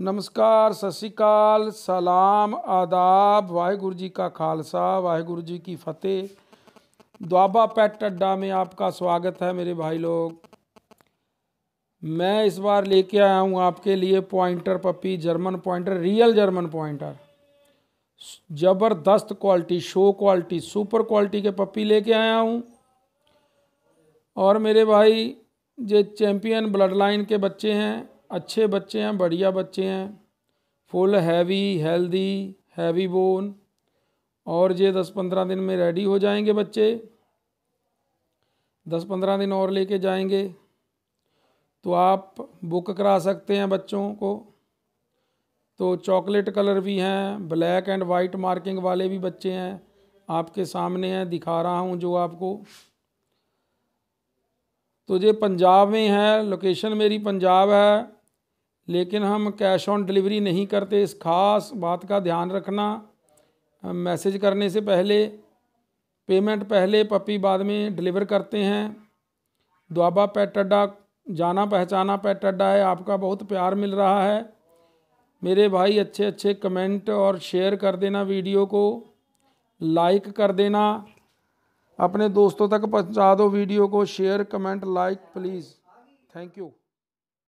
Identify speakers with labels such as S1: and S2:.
S1: नमस्कार सत सलाम आदाब ਸਲਾਮ जी का खालसा वाहेगुरु जी की फतेह द्वाबा पैट अड्डा में आपका स्वागत है मेरे भाई लोग मैं इस बार लेके आया हूँ आपके लिए pointer puppy German pointer real German pointer ज़बरदस्त quality show quality super quality के पपी लेके आया हूँ और मेरे भाई जो चैम्पियन ब्लड लाइन के बच्चे हैं अच्छे बच्चे हैं बढ़िया बच्चे हैं full heavy healthy heavy bone और ये दस पंद्रह दिन में रेडी हो जाएंगे बच्चे दस पंद्रह दिन और लेके जाएंगे तो आप बुक करा सकते हैं बच्चों को तो चॉकलेट कलर भी हैं ब्लैक एंड वाइट मार्किंग वाले भी बच्चे हैं आपके सामने हैं दिखा रहा हूँ जो आपको तो ये पंजाब में है लोकेशन मेरी पंजाब है लेकिन हम कैश ऑन डिलीवरी नहीं करते इस खास बात का ध्यान रखना मैसेज करने से पहले पेमेंट पहले पपी बाद में डिलीवर करते हैं दुआबा पेट अड्डा जाना पहचाना पेट अड्डा है आपका बहुत प्यार मिल रहा है मेरे भाई अच्छे अच्छे कमेंट और शेयर कर देना वीडियो को लाइक कर देना अपने दोस्तों तक पहुंचा दो वीडियो को share comment like please thank you